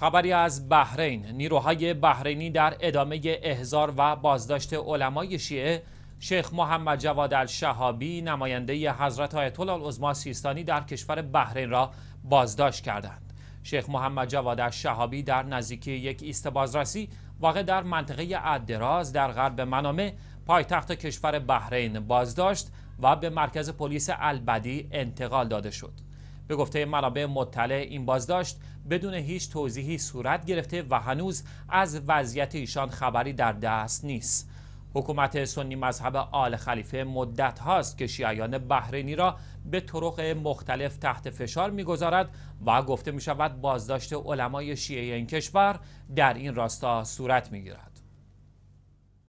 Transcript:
خبری از بحرین نیروهای بحرینی در ادامه احضار و بازداشت علمای شیعه شیخ محمد جواد الشهابی نماینده حضرت آیت الله سیستانی در کشور بحرین را بازداشت کردند شیخ محمد جواد الشهابی در نزدیکی یک ایست بازرسی واقع در منطقه ادراز در غرب منامه پایتخت کشور بحرین بازداشت و به مرکز پلیس البدی انتقال داده شد به گفته منابع مطلع این بازداشت بدون هیچ توضیحی صورت گرفته و هنوز از وضعیت ایشان خبری در دست نیست حکومت سنی مذهب آل خلیفه مدت هاست که شیعیان بحرینی را به طرق مختلف تحت فشار میگذارد و گفته می شود بازداشت علمای شیعه این کشور در این راستا صورت می گیرد.